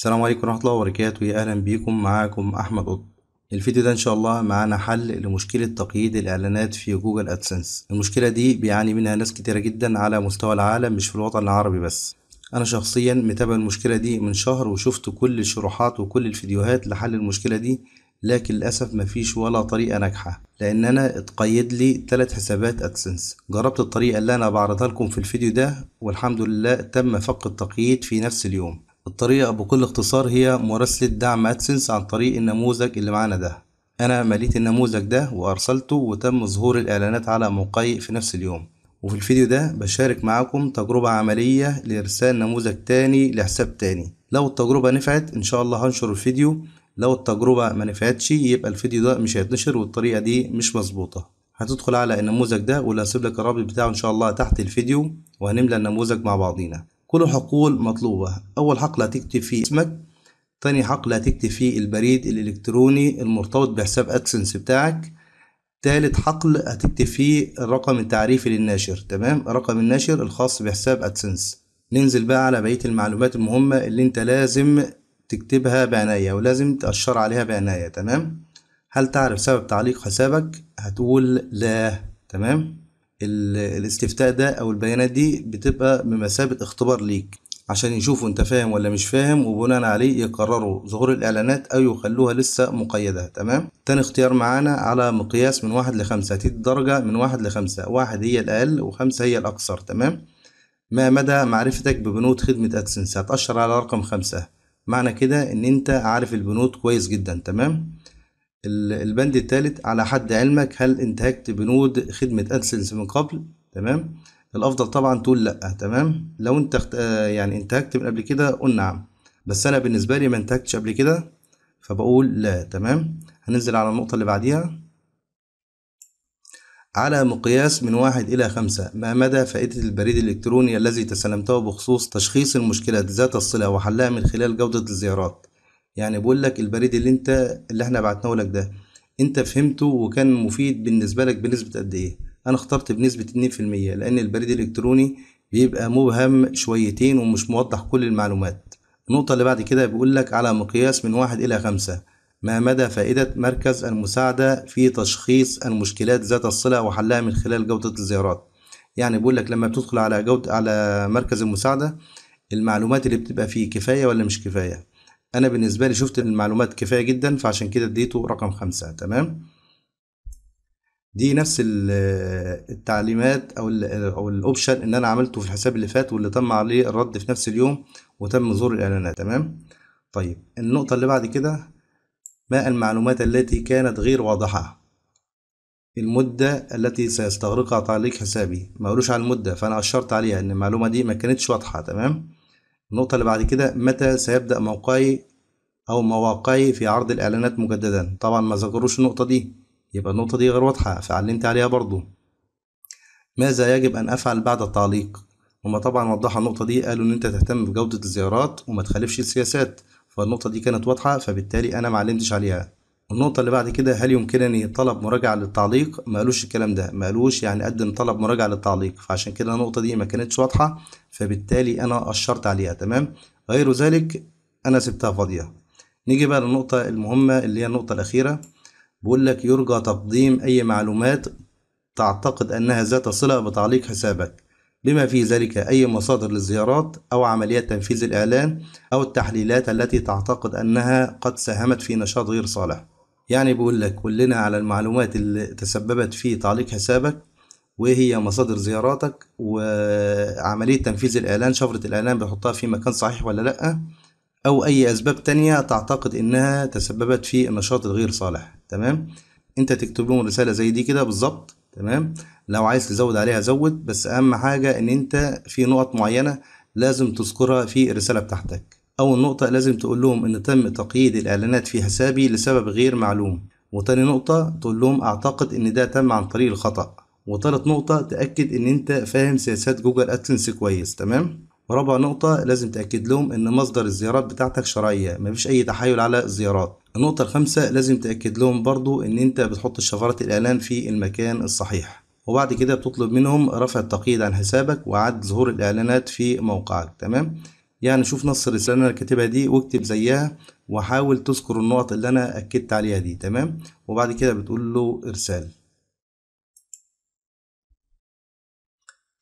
السلام عليكم ورحمة الله وبركاته يا أهلا بيكم معاكم أحمد قطب الفيديو ده إن شاء الله معانا حل لمشكلة تقييد الإعلانات في جوجل أدسنس المشكلة دي بيعاني منها ناس كتيرة جدا على مستوى العالم مش في الوطن العربي بس أنا شخصيا متابع المشكلة دي من شهر وشفت كل الشروحات وكل الفيديوهات لحل المشكلة دي لكن للأسف مفيش ولا طريقة ناجحة لأن أنا اتقيد لي تلات حسابات أدسنس جربت الطريقة اللي أنا بعرضها لكم في الفيديو ده والحمد لله تم فك التقييد في نفس اليوم الطريقة بكل اختصار هي مراسلة دعم ادسنس عن طريق النموذج اللي معانا ده انا مليت النموذج ده وارسلته وتم ظهور الاعلانات على موقعي في نفس اليوم وفي الفيديو ده بشارك معاكم تجربة عملية لارسال نموذج تاني لحساب تاني لو التجربة نفعت ان شاء الله هنشر الفيديو لو التجربة ما نفعتش يبقى الفيديو ده مش هيتنشر والطريقة دي مش مظبوطة هتدخل على النموذج ده ولا لك الرابط بتاعه ان شاء الله تحت الفيديو وهنملى النموذج مع بعضينا كل حقول مطلوبة أول حق لا تكتب فيه اسمك تاني حق لا تكتب فيه البريد الإلكتروني المرتبط بحساب أدسنس بتاعك تالت حقل هتكتب فيه الرقم التعريفي للناشر تمام رقم الناشر الخاص بحساب أدسنس ننزل بقى على بقية المعلومات المهمة اللي انت لازم تكتبها بعناية ولازم تأشر عليها بعناية تمام هل تعرف سبب تعليق حسابك هتقول لا تمام الاستفتاء ده او البيانات دي بتبقى بمثابه اختبار ليك عشان يشوفوا انت فاهم ولا مش فاهم وبناء عليه يقرروا ظهور الاعلانات او يخلوها لسه مقيده تمام تاني اختيار معانا على مقياس من واحد لخمسة هتدي درجة من واحد لخمسة واحد هي الاقل وخمسة هي الاكثر تمام ما مدى معرفتك ببنود خدمة ادسنس هتأشر على رقم خمسة معنى كده ان انت عارف البنود كويس جدا تمام البند الثالث على حد علمك هل انتهكت بنود خدمة ادسنس من قبل تمام الافضل طبعا تقول لا تمام لو انت آه، يعني انتهكت من قبل كده قول نعم بس انا بالنسبة لي ما انتهكتش قبل كده فبقول لا تمام هننزل على النقطة اللي بعديها على مقياس من واحد إلى خمسة ما مدى فائدة البريد الإلكتروني الذي تسلمته بخصوص تشخيص المشكلات ذات الصلة وحلها من خلال جودة الزيارات يعني بقول لك البريد اللي انت اللي احنا بعتناه لك ده انت فهمته وكان مفيد بالنسبه لك بنسبه قد ايه انا اخترت بنسبه 2% لان البريد الالكتروني بيبقى مبهم شويتين ومش موضح كل المعلومات النقطه اللي بعد كده بيقول لك على مقياس من واحد الى خمسة ما مدى فائدة مركز المساعدة في تشخيص المشكلات ذات الصلة وحلها من خلال جودة الزيارات يعني بيقول لك لما بتدخل على جودة على مركز المساعدة المعلومات اللي بتبقى فيه كفاية ولا مش كفاية انا بالنسبه لي شفت المعلومات كفايه جدا فعشان كده اديته رقم خمسة تمام دي نفس آه، التعليمات او ال آه، او الاوبشن ان انا عملته في الحساب اللي فات واللي تم عليه الرد في نفس اليوم وتم زور الاعلانات تمام طيب النقطه اللي بعد كده ما المعلومات التي كانت غير واضحه المدة التي سيستغرقها تعليق حسابي ما قالوش على المدة فأنا أشرت عليها إن المعلومة دي ما كانتش واضحة تمام النقطة اللي بعد كده متى سيبدأ موقعي أو مواقعي في عرض الإعلانات مجددا طبعا ما ذكروش النقطة دي يبقى النقطة دي غير واضحة فعلمت عليها برضو ماذا يجب أن أفعل بعد التعليق هما طبعا وضحوا النقطة دي قالوا إن أنت تهتم بجودة الزيارات وما تخالفش السياسات فالنقطة دي كانت واضحة فبالتالي أنا معلمتش عليها النقطة اللي بعد كده هل يمكنني طلب مراجعة للتعليق؟ ما قالوش الكلام ده، ما قالوش يعني قدم طلب مراجعة للتعليق، فعشان كده النقطة دي ما كانتش واضحة، فبالتالي أنا أشرت عليها تمام؟ غير ذلك أنا سبتها فاضية. نيجي بقى للنقطة المهمة اللي هي النقطة الأخيرة، بيقول لك يرجى تقديم أي معلومات تعتقد أنها ذات صلة بتعليق حسابك، بما في ذلك أي مصادر للزيارات أو عمليات تنفيذ الإعلان أو التحليلات التي تعتقد أنها قد ساهمت في نشاط غير صالح. يعني بيقول لك كلنا على المعلومات اللي تسببت في تعليق حسابك وهي مصادر زياراتك وعملية تنفيذ الإعلان شفرة الإعلان بتحطها في مكان صحيح ولا لأ أو أي أسباب تانية تعتقد إنها تسببت في النشاط الغير صالح تمام أنت تكتب لهم رسالة زي دي كده بالظبط تمام لو عايز تزود عليها زود بس أهم حاجة إن أنت في نقط معينة لازم تذكرها في الرسالة بتاعتك أول نقطة لازم تقول لهم إن تم تقييد الإعلانات في حسابي لسبب غير معلوم وتاني نقطة تقول لهم أعتقد إن ده تم عن طريق الخطأ وتالت نقطة تأكد إن أنت فاهم سياسات جوجل أدسنس كويس تمام ورابع نقطة لازم تأكد لهم إن مصدر الزيارات بتاعتك شرعية مفيش أي تحايل على الزيارات النقطة الخامسة لازم تأكد لهم برضو إن أنت بتحط الشفرات الإعلان في المكان الصحيح وبعد كده بتطلب منهم رفع التقييد عن حسابك وإعادة ظهور الإعلانات في موقعك تمام يعني شوف نص الرسالة اللي أنا كاتبها دي واكتب زيها وحاول تذكر النقط اللي أنا أكدت عليها دي تمام وبعد كده بتقول له إرسال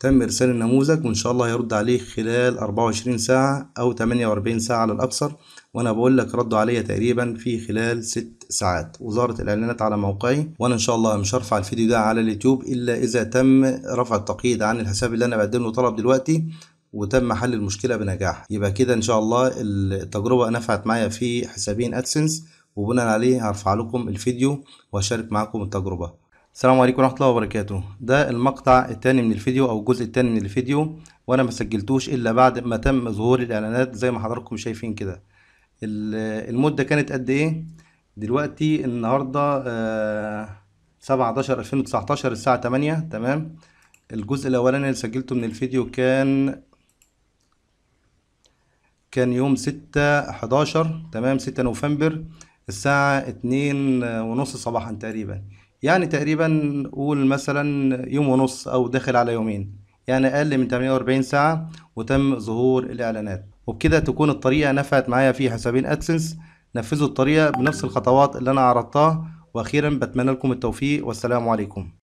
تم إرسال النموذج وإن شاء الله هيرد عليك خلال 24 ساعة أو 48 ساعة على الأكثر وأنا بقول لك ردوا عليا تقريبا في خلال 6 ساعات وزارة الإعلانات على موقعي وأنا إن شاء الله مش هرفع الفيديو ده على اليوتيوب إلا إذا تم رفع التقييد عن الحساب اللي أنا بقدم له طلب دلوقتي وتم حل المشكله بنجاح يبقى كده ان شاء الله التجربه نفعت معايا في حسابين ادسنس وبناء عليه هرفع لكم الفيديو وهشارك معاكم التجربه السلام عليكم ورحمه الله وبركاته ده المقطع الثاني من الفيديو او الجزء الثاني من الفيديو وانا ما سجلتوش الا بعد ما تم ظهور الاعلانات زي ما حضراتكم شايفين كده المده كانت قد ايه دلوقتي النهارده 17 آه، 2019 الساعه 8 تمام الجزء الاولاني اللي سجلته من الفيديو كان كان يوم 6 11 تمام 6 نوفمبر الساعة 2 ونص صباحا تقريبا يعني تقريبا قول مثلا يوم ونص أو داخل على يومين يعني أقل من 48 ساعة وتم ظهور الإعلانات وبكده تكون الطريقة نفعت معايا في حسابين أدسنس نفذوا الطريقة بنفس الخطوات اللي أنا عرضتها وأخيرا بتمنى لكم التوفيق والسلام عليكم